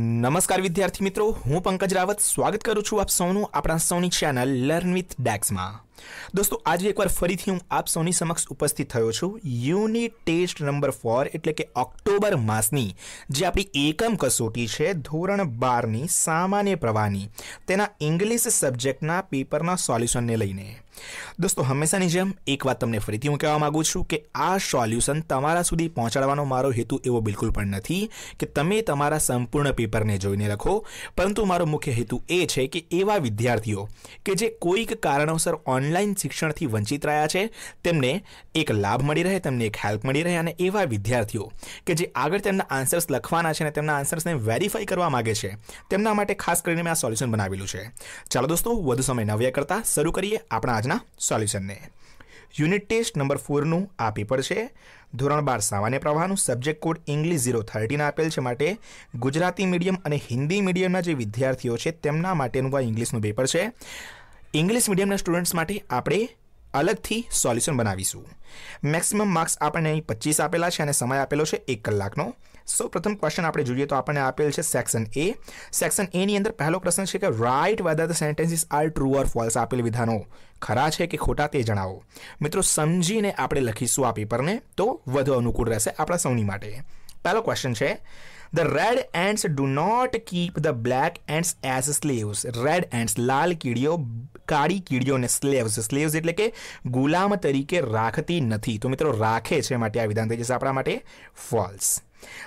નમસ્કાર વિદ્યાર્થી મિત્રો હું પંકજ રાવત સ્વાગત કરું છું આપ સૌનું આપણા સૌની ચેનલ લર્ન વિથ ડેક્સમાં દોસ્તો આજે એકવાર ફરીથી હું આપ સૌની સમક્ષ ઉપસ્થિત થયો છું યુનિટ ટેસ્ટ નંબર ફોર એટલે કે ઓક્ટોબર માસની જે આપણી એકમ કસોટી છે ધોરણ બારની સામાન્ય પ્રવાહની તેના ઇંગ્લિશ સબ્જેક્ટના પેપરના સોલ્યુશનને લઈને દોસ્તો હંમેશાની જેમ એક વાત તમને ફરીથી હું કહેવા માગું છું કે આ સોલ્યુશન તમારા સુધી પહોંચાડવાનો મારો હેતુ એવો બિલકુલ પણ નથી કે તમે તમારા સંપૂર્ણ પેપરને જોઈને લખો પરંતુ મારો મુખ્ય હેતુ એ છે કે એવા વિદ્યાર્થીઓ કે જે કોઈક કારણોસર ઓનલાઈન ઓનલાઈન શિક્ષણથી વંચિત રહ્યા છે તેમને એક લાભ મળી રહે તેમને એક હેલ્પ મળી રહે અને એવા વિદ્યાર્થીઓ કે જે આગળ તેમના આન્સર્સ લખવાના છે અને તેમના આન્સર્સને વેરીફાઈ કરવા માગે છે તેમના માટે ખાસ કરીને મેં આ સોલ્યુશન બનાવેલું છે ચાલો દોસ્તો વધુ સમય નવ્ય કરતાં શરૂ કરીએ આપણા આજના સોલ્યુશનને યુનિટ ટેસ્ટ નંબર ફોરનું આ પેપર છે ધોરણ બાર સામાન્ય પ્રવાહનું subject code English zero thirteen આપેલ છે માટે ગુજરાતી મીડિયમ અને હિન્દી મીડિયમના જે વિદ્યાર્થીઓ છે તેમના માટેનું આ ઇંગ્લિશનું પેપર છે ઇંગ્લિશ મીડિયમના સ્ટુડન્ટ્સ માટે આપણે અલગથી સોલ્યુશન બનાવીશું મેક્સિમમ માર્ક્સ આપણને અહીં પચીસ આપેલા છે અને સમય આપેલો છે એક કલાકનો સૌ પ્રથમ ક્વેશ્ચન આપણે જોઈએ તો આપણને આપેલ છે સેક્શન એ સેક્શન એની અંદર પહેલો પ્રશ્ન છે કે write whether the sentences are true or false આપેલ વિધાનો ખરા છે કે ખોટા તે જણાવો મિત્રો સમજીને આપણે લખીશું આ પેપરને તો વધુ અનુકૂળ રહેશે આપણા સૌની માટે પહેલો ક્વેશ્ચન છે The red ants do not keep the black ants as slaves. Red ants લાલ કીડીઓ કાળી કીડીઓને સ્લેવ્સ સ્લેવ્સ એટલે કે ગુલામ તરીકે રાખતી નથી તો મિત્રો રાખે છે માટે આ વિધાન થઈ જશે આપણા માટે ફોલ્સ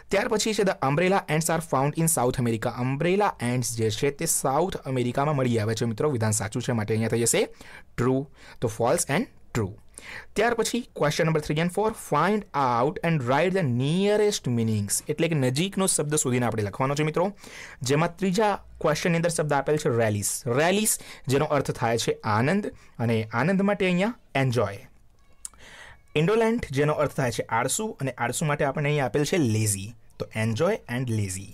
ત્યાર પછી છે the umbrella ants are found in South America umbrella ants જે છે તે સાઉથ અમેરિકામાં મળી આવે છે મિત્રો વિધાન સાચું છે માટે અહીંયા થઈ જશે ટ્રુ તો ફોલ્સ એન્ડ ટ્રુ ત્યાર પછી question number three and four find out and write the nearest meanings એટલે કે નજીકનો શબ્દ શોધીને આપણે લખવાનો છે મિત્રો જેમાં ત્રીજા ક્વેશ્ચનની અંદર શબ્દ આપેલ છે રેલીસ રેલીસ જેનો અર્થ થાય છે આનંદ અને આનંદ માટે અહીંયા એન્જોય ઇન્ડોલેન્ટ જેનો અર્થ થાય છે આળસુ અને આળસુ માટે આપણને અહીંયા આપેલ છે લેઝી તો એન્જોય એન્ડ લેઝી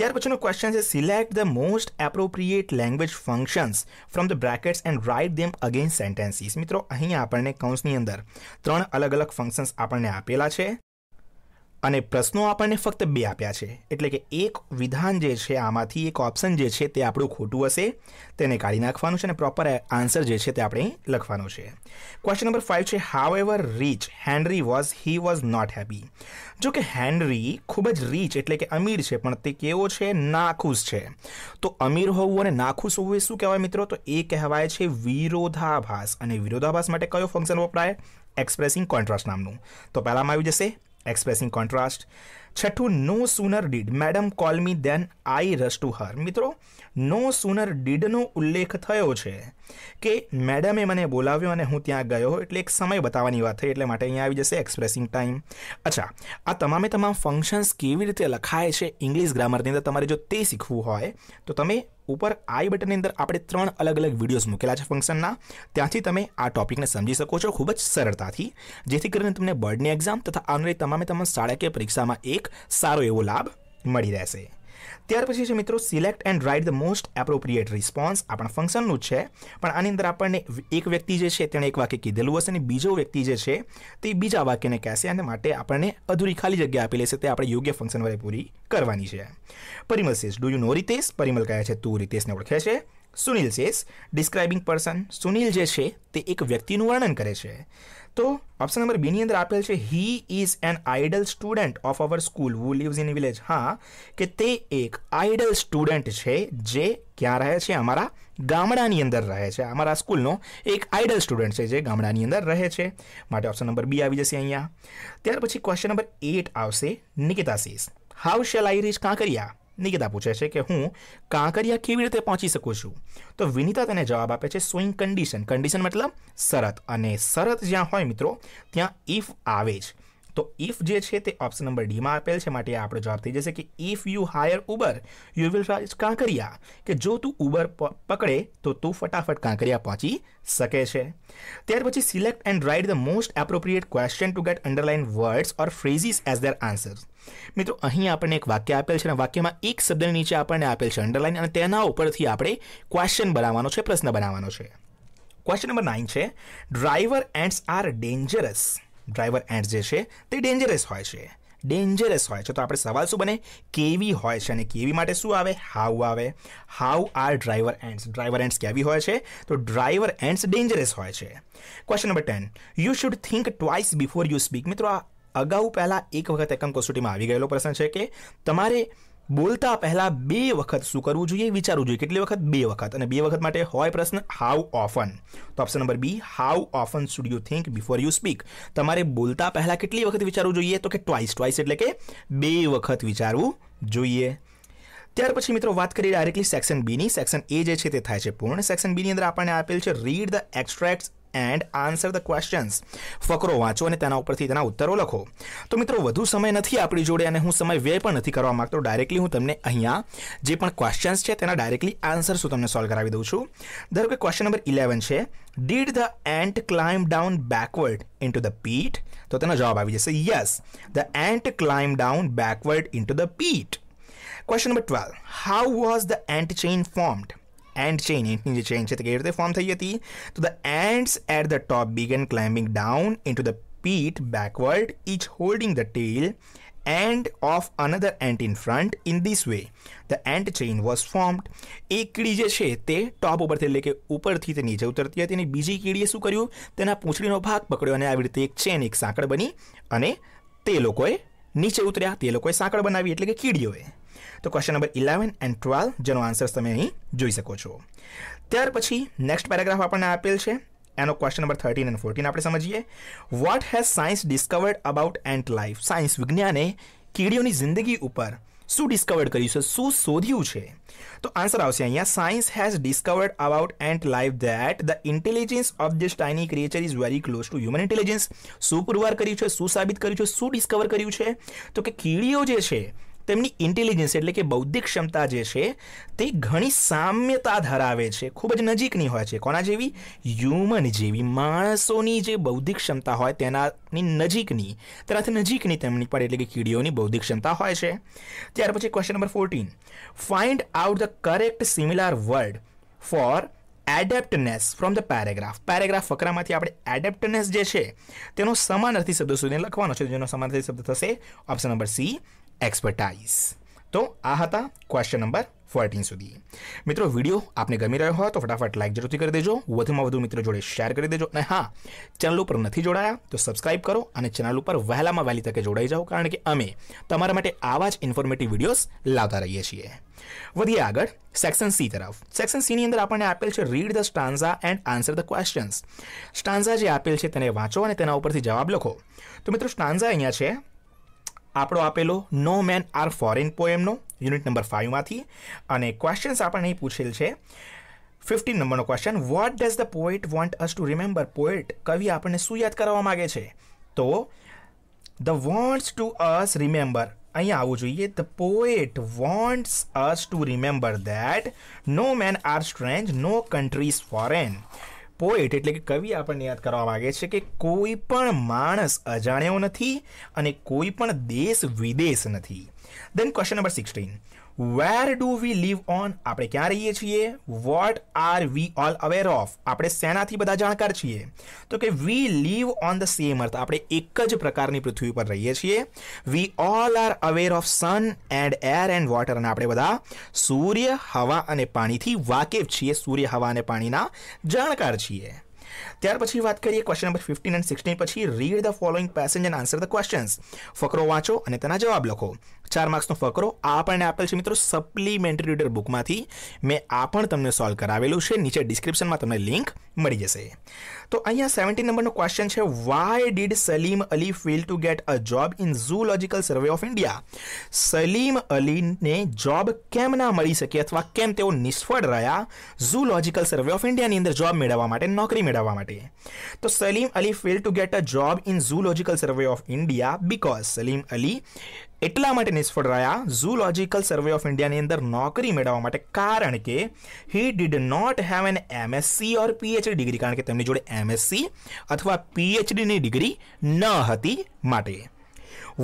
ત્યાર પછીનો ક્વેશ્ચન છે select the most appropriate language functions from the brackets and write them against sentences મિત્રો અહીંયા આપણને કૌંસની અંદર ત્રણ અલગ અલગ ફંક્શન્સ આપણને આપેલા છે અને પ્રશ્નો આપણને ફક્ત બે આપ્યા છે એટલે કે એક વિધાન જે છે આમાંથી એક ઓપ્શન જે છે તે આપણું ખોટું હશે તેને કાઢી નાખવાનું છે અને પ્રોપર આન્સર જે છે તે આપણે લખવાનો છે ક્વેશ્ચન નંબર ફાઇવ છે however rich Henry was he was not happy જો કે હેનરી ખૂબ જ રીચ એટલે કે અમીર છે પણ તે કેવો છે નાખુશ છે તો અમીર હોવું અને નાખુશ હોવું એ શું કહેવાય મિત્રો તો એ કહેવાય છે વિરોધાભાસ અને વિરોધાભાસ માટે કયો ફંક્શન વપરાય એક્સપ્રેસિંગ કોન્ટ્રાસ્ટ નામનું તો પહેલામાં આવી જશે એક્સપ્રેસિંગ કોન્ટ્રાસ્ટ છઠ્ઠું no sooner did madam call me than I rush to હર મિત્રો નો સુનર ડીડનો ઉલ્લેખ થયો છે કે મેડમે મને બોલાવ્યો અને હું ત્યાં ગયો એટલે એક સમય બતાવવાની વાત થઈ એટલે માટે અહીંયા આવી જશે એક્સપ્રેસિંગ ટાઈમ અચ્છા આ તમામે તમામ ફંક્શન્સ કેવી રીતે લખાય છે ઇંગ્લિશ ગ્રામરની અંદર તમારે જો તે શીખવું હોય તો તમે ઉપર આઈ બટનની અંદર આપણે ત્રણ અલગ અલગ વિડીયોઝ મૂકેલા છે ફંક્શનના ત્યાંથી તમે આ ટોપિકને સમજી શકો છો ખૂબ જ સરળતાથી જેથી કરીને તમને બર્ડની એક્ઝામ તથા આવનારી તમામે તમામ શાળાકીય પરીક્ષામાં એક સારો એવો લાભ મળી રહેશે ત્યાર પછી છે મિત્રો select and write the most appropriate response આપણા ફંક્શનનું જ છે પણ આની અંદર આપણને એક વ્યક્તિ જે છે તેણે એક વાક્ય કીધેલું હશે અને બીજો વ્યક્તિ જે છે તે બીજા વાક્યને કહેશે અને માટે આપણને અધૂરી ખાલી જગ્યા આપેલી છે તે આપણે યોગ્ય ફંક્શન વડે પૂરી કરવાની છે Parimal says do you know Ritesh Parimal કહે છે તું રીતેશને ઓળખે છે Sunil says describing person Sunil જે છે તે એક વ્યક્તિનું વર્ણન કરે છે તો ઓપ્શન નંબર બીની અંદર આપેલ છે he is an ideal student of our school who lives in village હા કે તે એક આઇડલ સ્ટુડન્ટ છે જે ક્યાં રહે છે અમારા ગામડાની અંદર રહે છે અમારા સ્કૂલનો એક આઇડલ સ્ટુડન્ટ છે જે ગામડાની અંદર રહે છે માટે ઓપ્શન નંબર બી આવી જશે અહીંયા ત્યાર પછી ક્વેશ્ચન નંબર એટ આવશે Nikita says how shall I reach Kankaria Nikita પૂછે છે કે હું કાંકરિયા કેવી રીતે પહોંચી શકું છું તો વિનિતા તેને જવાબ આપે છે સ્વિંગ કન્ડિશન કન્ડિશન મતલબ શરત અને શરત જ્યાં હોય મિત્રો ત્યાં ઇફ આવે જ તો ઇફ જે છે તે ઓપ્શન નંબર ડીમાં આપેલ છે માટે આપણો જવાબ થઈ જશે કે if you hire Uber you will rise Kankaria કે જો તું ઉબર પકડે તો તું ફટાફટ કાંકરિયા પહોંચી શકે છે ત્યાર પછી select and write the most appropriate question to get underline words or phrases as their answers મિત્રો અહીં આપણને એક વાક્ય આપેલ છે અને વાક્યમાં એક શબ્દની નીચે આપણને આપેલ છે અંડરલાઇન અને તેના ઉપરથી આપણે ક્વેશ્ચન બનાવવાનો છે પ્રશ્ન બનાવવાનો છે ક્વેશ્ચન નંબર નાઇન છે driver ants are dangerous driver ants જે છે તે ડેન્જરસ હોય છે ડેન્જરસ હોય છે તો આપણે સવાલ શું બને કેવી હોય છે અને કેવી માટે શું આવે હાઉ આવે how are driver ants driver ants કેવી હોય છે તો ડ્રાઈવર એન્ડ્સ ડેન્જરસ હોય છે question number ten you should think twice before you speak મિત્રો આ અગાઉ પહેલાં એક વખત એકમ કસોટીમાં આવી ગયેલો પ્રશ્ન છે કે તમારે બોલતા પહેલાં બે વખત શું કરવું જોઈએ વિચારવું જોઈએ કેટલી વખત બે વખત અને બે વખત માટે હોય પ્રશ્ન હાઉ ઓફન તો option number B how often should you think before you speak તમારે બોલતા પહેલાં કેટલી વખત વિચારવું જોઈએ તો કે ટ્વાઇસ ટ્વાઇસ એટલે કે બે વખત વિચારવું જોઈએ ત્યાર પછી મિત્રો વાત કરીએ ડાયરેક્ટલી સેક્શન બીની સેક્શન એ જે છે તે થાય છે પૂર્ણ સેક્શન બીની અંદર આપણને આપેલ છે read the extract and answer the questions ફકરો વાંચો અને તેના ઉપરથી તેના ઉત્તરો લખો તો મિત્રો વધુ સમય નથી આપણી જોડે અને હું સમય વ્યય પણ નથી કરવા માગતો ડાયરેક્ટલી હું તમને અહીંયા જે પણ ક્વેશ્ચન્સ છે તેના ડાયરેક્ટલી આન્સર્સ હું તમને સોલ્વ કરાવી દઉં છું ધારો કે ક્વેશ્ચન નંબર ઇલેવન છે did the ant climb down backward into the pit તો તેનો જવાબ આવી જશે yes the ant climb down backward into the pit question number twelve how was the ant chain formed and chain इनकी जो chain थी घेरते form થઈ હતી તો the ants at the top began climbing down into the pit backward each holding the tail end of another ant in front in this way the ant chain was formed એક કીડી જે છે તે ટોપ ઉપરથી એટલે કે ઉપરથી તે નીચે ઉતરતી હતી અને બીજી કીડીએ શું કર્યું તેના પૂંછડીનો ભાગ પકડ્યો અને આવી રીતે એક ચેન એક સાંકળ બની અને તે લોકોએ નીચે ઉતર્યા તે લોકોએ સાંકળ બનાવી એટલે કે કીડીઓએ તો question number eleven and twelve જેનો આન્સર તમે અહીં જોઈ શકો છો ત્યાર પછી નેક્સ્ટ પેરેગ્રાફ આપણને આપેલ છે એનો question number thirteen and fourteen આપણે સમજીએ what has science discovered about ant life science વિજ્ઞાને કીડીઓની જિંદગી ઉપર શું ડિસ્કવર્ડ કર્યું છે શું શોધ્યું છે તો આન્સર આવશે અહીંયા science has discovered about ant life that the intelligence of this tiny creature is very close to human intelligence શું પુરવાર કર્યું છે શું સાબિત કર્યું છે શું ડિસ્કવર કર્યું છે તો કે કીડીઓ જે છે તેમની ઇન્ટેલિજન્સ એટલે કે બૌદ્ધિક ક્ષમતા જે છે તે ઘણી સામ્યતા ધરાવે છે ખૂબ જ નજીકની હોય છે કોના જેવી હ્યુમન જેવી માણસોની જે બૌદ્ધિક ક્ષમતા હોય તેનાની નજીકની તેનાથી નજીકની તેમની પણ એટલે કે કીડીઓની બૌદ્ધિક ક્ષમતા હોય છે ત્યાર પછી question number fourteen find out the correct similar word for adeptness from the paragraph paragraph ફકરામાંથી આપણે એડેપ્ટનેસ જે છે તેનો સમાનાર્થી શબ્દ સુધી લખવાનો છે જેનો સમાનાર્થી શબ્દ થશે ઓપ્શન નંબર સી એક્સપર્ટાઇઝ તો આ હતા ક્વેશ્ચન નંબર ફોર્ટીન સુધી મિત્રો વિડીયો આપને ગમી રહ્યો હોય તો ફટાફટ લાઇક જરૂરથી કરી દેજો વધુમાં વધુ મિત્રો જોડે શેર કરી દેજો અને હા ચેનલ ઉપર નથી જોડાયા તો સબસ્ક્રાઇબ કરો અને ચેનલ ઉપર વહેલામાં વહેલી તકે જોડાઈ જાઓ કારણ કે અમે તમારા માટે આવા જ ઇન્ફોર્મેટિવ વિડીયોઝ લાવતા રહીએ છીએ વધીએ આગળ સેક્શન સી તરફ સેક્શન સીની અંદર આપણને આપેલ છે read the stanza and answer the questions stanza જે આપેલ છે તેને વાંચો અને તેના ઉપરથી જવાબ લખો તો મિત્રો સ્ટાન્ઝા અહીંયા છે આપણો આપેલો નો મેન આર ફોરેન પોએમનો યુનિટ નંબર ફાઇવમાંથી અને ક્વેશ્ચન્સ આપણને પૂછેલ છે ફિફ્ટીન નંબરનો question what does the poet want us to remember poet કવિ આપણને શું યાદ કરાવવા માગે છે તો the wants to us remember અહીંયા આવવું જોઈએ the poet wants us to remember that no man are strange no countries foreign poet એટલે કે કવિ આપણને યાદ કરવા માગે છે કે કોઈ પણ માણસ અજાણ્યો નથી અને કોઈ પણ દેશ વિદેશ નથી then question number sixteen where do we live on આપણે ક્યાં રહીએ છીએ what are we all aware of આપણે શેનાથી બધા જાણકાર છીએ તો કે we live on the same earth આપણે એક જ પ્રકારની પૃથ્વી પર રહીએ છીએ we all are aware of sun and air and water અને આપણે બધા સૂર્ય હવા અને પાણીથી વાકેફ છીએ સૂર્ય હવા અને પાણીના જાણકાર છીએ ત્યાર પછી વાત કરીએ question number fifteen and sixteen પછી read the following passage and answer the questions ફકરો વાંચો અને તેના જવાબ લખો 4 मार्क्स નો ફકરો આ આપણે આપેલ છે મિત્રો સપ્લીમેન્ટરી રીડર બુકમાંથી મે આ પણ તમને સોલ્વ કરાવેલું છે નીચે ડિસ્ક્રિપ્શનમાં તમને લિંક મળી જશે તો અહીંયા 17 નંબરનો ક્વેશ્ચન છે why did Salim Ali fail to get a job in zoological survey of India Salim Ali ને જોબ કેમ ના મળી સકી અથવા કેમ તેઓ નિષ્ફળ રહ્યા ઝૂલોજિકલ સર્વે ઓફ ઇન્ડિયા ની અંદર જોબ મેળવવા માટે નોકરી મેળવવા માટે તો Salim Ali fail to get a job in zoological survey of India because Salim Ali એટલા માટે નિષ્ફળ રહ્યા ઝૂલોજિકલ સર્વે ઓફ ઇન્ડિયાની અંદર નોકરી મેળવવા માટે કારણ કે he did not have an MSc or PhD degree કારણ કે તેમની જોડે એમએસસી અથવા પીએચડીની ડિગ્રી ન હતી માટે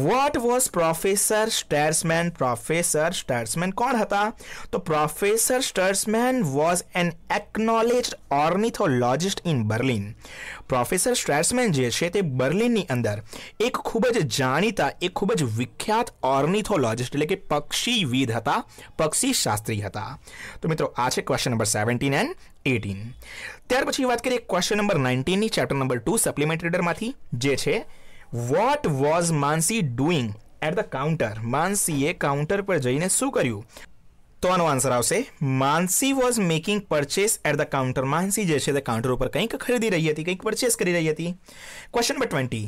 what was professor Stresemann professor Stresemann કોણ હતા તો professor Stresemann was an acknowledge ornithologist in Berlin professor Stresemann જે છે તે બર્લિનની અંદર એક ખૂબ જ જાણીતા એક ખૂબ જ વિખ્યાત ઓર્નિથોલોજિસ્ટ એટલે કે પક્ષીવિદ હતા પક્ષી શાસ્ત્રી હતા તો મિત્રો આ છે question number seventeen and eighteen ત્યાર પછી વાત કરીએ ક્વેશ્ચન નંબર નાઇન્ટીનની ચેપ્ટર નંબર ટુ સપ્લિમેન્ટ રીડરમાંથી જે છે what was Mansi doing at the counter માનસીએ કાઉન્ટર પર જઈને શું કર્યું તો આનો આન્સર આવશે Mansi was making purchase at the counter Mansi જે છે તે કાઉન્ટર ઉપર કંઈક ખરીદી રહી હતી કંઈક પરચેસ કરી રહી હતી question number twenty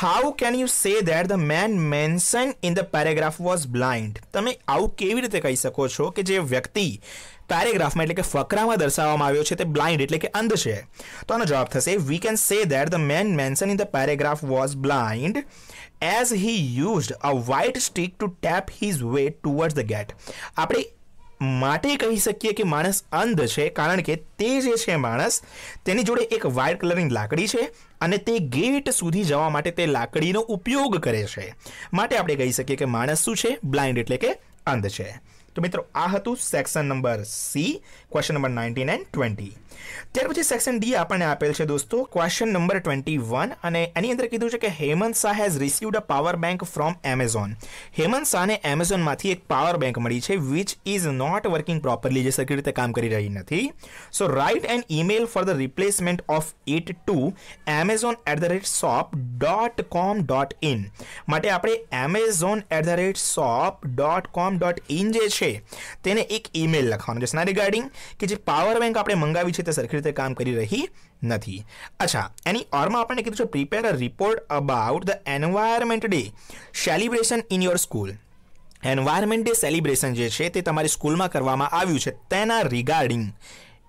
how can you say that the man mention in the paragraph was blind તમે આવું કેવી રીતે કહી શકો છો કે જે વ્યક્તિ પેરેગ્રાફમાં એટલે કે ફકરામાં દર્શાવવામાં આવ્યો છે તે બ્લાઇન્ડ એટલે કે અંધ છે તો આનો જવાબ થશે we can say that the man mention in the paragraph was blind as he used a white stick to tap his way towards the gate આપણે માટે કહી શકીએ કે માણસ અંધ છે કારણ કે તે જે છે માણસ તેની જોડે એક વ્હાઇટ કલરની લાકડી છે અને તે ગેટ સુધી જવા માટે તે લાકડીનો ઉપયોગ કરે છે માટે આપણે કહી શકીએ કે માણસ શું છે બ્લાઇન્ડ એટલે કે અંધ છે તો મિત્રો આ હતું section number C question number nineteen and twenty ત્યાર પછી સેક્શન ડી આપણને આપેલ છે દોસ્તો ક્વેશ્ચન નંબર ટ્વેન્ટી વન અને એની અંદર કીધું છે કે Hemant Shah has received a power bank from Amazon Hemant શાહને એમેઝોનમાંથી એક પાવર બેંક મળી છે which is not working properly જે સરખી રીતે કામ કરી રહી નથી so write an email for the replacement of it to Amazon at the rate shop dot com dot in માટે આપણે Amazon at the rate shop dot com dot in જે છે તેને એક ઇમેલ લખવાનો છે રિગાર્ડિંગ કે જે પાવર બેંક આપણે મંગાવી છે છે તે સરખી રીતે કામ કરી રહી નથી અચ્છા એની ઓરમાં આપણને કીધું છે prepare a report about the environment day celebration in your school environment day celebration જે છે તે તમારી સ્કૂલમાં કરવામાં આવ્યું છે તેના રિગાર્ડિંગ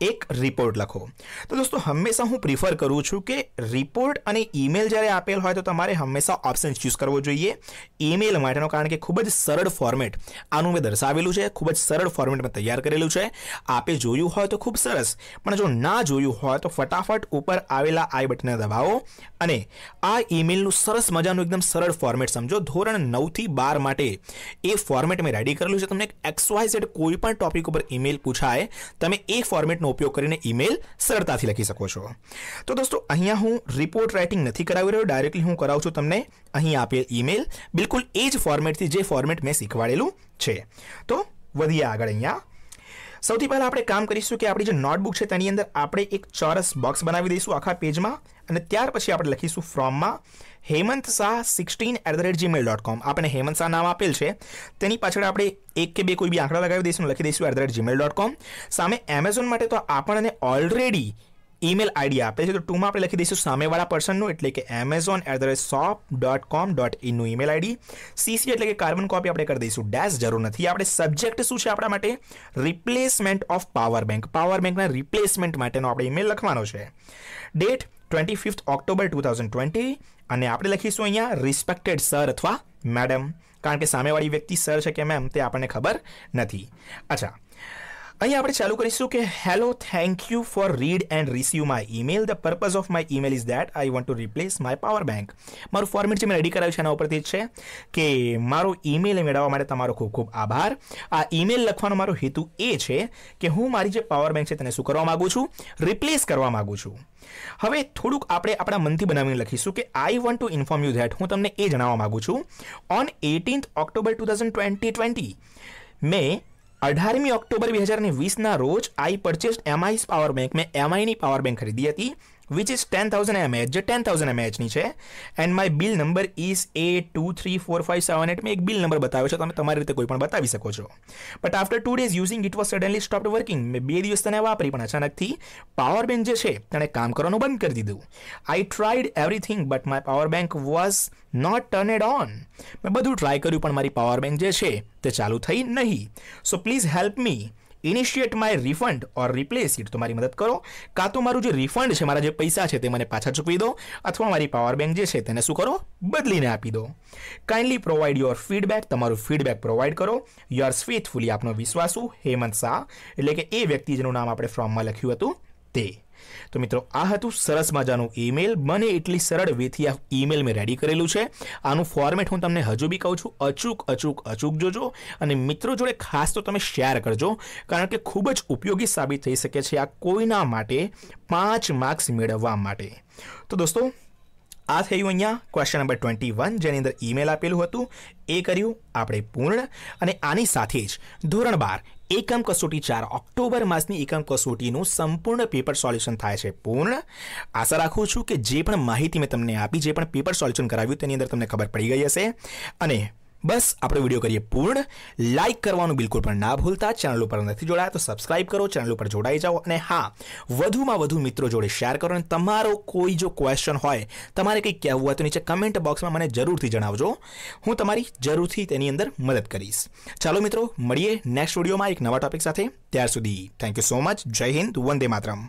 એક રિપોર્ટ લખો તો દોસ્તો હંમેશા હું પ્રિફર કરું છું કે રિપોર્ટ અને ઈમેલ જ્યારે આપેલ હોય તો તમારે હંમેશા ઓપ્શન ચૂઝ કરવો જોઈએ ઈમેલ માટેનો કારણ કે ખૂબ જ સરળ ફોર્મેટ આનું મેં દર્શાવેલું છે ખૂબ જ સરળ ફોર્મેટમાં તૈયાર કરેલું છે આપે જોયું હોય તો ખૂબ સરસ પણ જો ના જોયું હોય તો ફટાફટ ઉપર આવેલા આઈ બટનને દબાવો અને આ ઈમેલનું સરસ મજાનું એકદમ સરળ ફોર્મેટ સમજો ધોરણ નવથી બાર માટે એ ફોર્મેટ મેં રેડી કરેલું છે તમને એક્સવાય ઝેડ કોઈ પણ ટોપિક ઉપર ઈમેલ પૂછાય તમે એ ફોર્મેટ ફોર્મેટનો ઉપયોગ કરીને ઈમેલ સરળતાથી લખી શકો છો તો દોસ્તો અહીંયા હું રિપોર્ટ રાઇટિંગ નથી કરાવી રહ્યો ડાયરેક્ટલી હું કરાવું છું તમને અહીં આપેલ ઈમેલ બિલકુલ એ જ ફોર્મેટથી જે ફોર્મેટ મેં શીખવાડેલું છે તો વધીએ આગળ અહીંયા સૌથી પહેલાં આપણે કામ કરીશું કે આપણી જે નોટબુક છે તેની અંદર આપણે એક ચોરસ બોક્સ બનાવી દઈશું આખા પેજમાં અને ત્યાર પછી આપણે લખીશું ફ્રોમમાં Hemant Shah sixteen at the rate Gmail dot com આપણે હેમંત શાહ નામ આપેલ છે તેની પાછળ આપણે એક કે બે કોઈ બી આંકડા લગાવી દઈશું લખી દઈશું at the rate Gmail dot com સામે એમેઝોન માટે તો આપણને ઓલરેડી ઈમેલ આઈડી આપે છે તો ટૂંકમાં આપણે લખી દઈશું સામેવાળા પર્સનનું એટલે કે Amazon at the rate shop dot com dot ઇનનું ઈમેલ આઈડી સીસી એટલે કે કાર્બન કોપી આપણે કરી દઈશું ડેશ જરૂર નથી આપણે સબ્જેક્ટ શું છે આપણા માટે replacement of power bank power બેંકના રિપ્લેસમેન્ટ માટેનો આપણે ઈમેલ લખવાનો છે date twenty fifth October two thousand twenty અને આપણે લખીશું અહીંયા રિસ્પેક્ટેડ સર અથવા મેડમ કારણ કે સામેવાળી વ્યક્તિ સર છે કે મેમ તે આપણને ખબર નથી અચ્છા અહીં આપણે ચાલુ કરીશું કે hello thank you for read and receive my email the purpose of my email is that I want to replace my power bank મારું ફોર્મેટ જે મેં રેડી કરાવ્યું છે એના ઉપરથી છે કે મારો ઈમેલ મેળવવા માટે તમારો ખૂબ ખૂબ આભાર આ ઈમેલ લખવાનો મારો હેતુ એ છે કે હું મારી જે પાવર બેંક છે તેને શું કરવા માગું છું રિપ્લેસ કરવા માગું છું હવે થોડુંક આપણે આપણા મનથી બનાવીને લખીશું કે I want to inform you that હું તમને એ જણાવવા માગું છું on eighteenth October two thousand twenty twenty મેં અઢારમી ઓક્ટોબર બે હજાર વીસના રોજ આઈ પરચેસ્ડ એમઆઈસ પાવર બેંક મેં એમઆઈની પાવર બેંક ખરીદી હતી which is ten thousand mAh જે ટેન થાઉઝન્ડ એમએચની છે and my bill number is A two three four five seven eight મેં એક બિલ નંબર બતાવ્યો છે તમે તમારી રીતે કોઈ પણ બતાવી શકો છો but after two days using it was suddenly stop working મેં બે દિવસ તેને વાપરી પણ અચાનકથી પાવર બેન્ક જે છે તેણે કામ કરવાનું બંધ કરી દીધું I tried everything but my power bank was not turned on મેં બધું ટ્રાય કર્યું પણ મારી પાવર બેન્ક જે છે તે ચાલુ થઈ નહીં so please help me initiate my refund or replace it તો મારી મદદ કરો કાં તો મારું જે રિફંડ છે મારા જે પૈસા છે તે મને પાછા ચૂકવી દો અથવા મારી પાવર બેંક જે છે તેને શું કરો બદલીને આપી દો કાઇન્ડલી પ્રોવાઈડ યોર ફીડબેક તમારું ફીડબેક પ્રોવાઈડ કરો યોર ફેથફુલી આપનો વિશ્વાસુ હેમંત શાહ એટલે કે એ વ્યક્તિ જેનું નામ આપણે ફોર્મમાં લખ્યું હતું તે તો મિત્રો આ હતું સરસ મજાનું ઈમેલ મને એટલી સરળ વેથી આ ઈમેલ મેં રેડી કરેલું છે આનું ફોર્મેટ હું તમને હજુ બી કહું છું અચૂક અચૂક અચૂક જોજો અને મિત્રો જોડે ખાસ તો તમે શેર કરજો કારણ કે ખૂબ જ ઉપયોગી સાબિત થઈ શકે છે આ કોઈના માટે પાંચ માર્ક્સ મેળવવા માટે તો દોસ્તો આ થયું અહીંયા ક્વેશ્ચન નંબર ટ્વેન્ટી વન જેની અંદર ઈમેલ આપેલું હતું એ કર્યું આપણે પૂર્ણ અને આની સાથે જ ધોરણ બાર એકમ કસોટી ચાર ઓક્ટોબર માસની એકમ કસોટીનું સંપૂર્ણ પેપર સોલ્યુશન થાય છે પૂર્ણ આશા રાખું છું કે જે પણ માહિતી મેં તમને આપી જે પણ પેપર સોલ્યુશન કરાવ્યું તેની અંદર તમને ખબર પડી ગઈ હશે અને બસ આપણે વિડીયો કરીએ પૂર્ણ લાઇક કરવાનું બિલકુલ પણ ના ભૂલતા ચેનલ ઉપર નથી જોડાયા તો સબસ્ક્રાઇબ કરો ચેનલ ઉપર જોડાઈ જાઓ અને હા વધુમાં વધુ મિત્રો જોડે શેર કરો અને તમારો કોઈ જો ક્વેશ્ચન હોય તમારે કંઈક કહેવું હોય તો નીચે કમેન્ટ બોક્સમાં મને જરૂરથી જણાવજો હું તમારી જરૂરથી તેની અંદર મદદ કરીશ ચાલો મિત્રો મળીએ નેક્સ્ટ વિડીયોમાં એક નવા ટોપિક સાથે ત્યાર સુધી થેન્ક યુ સો મચ જય હિન્દ વંદે માતરમ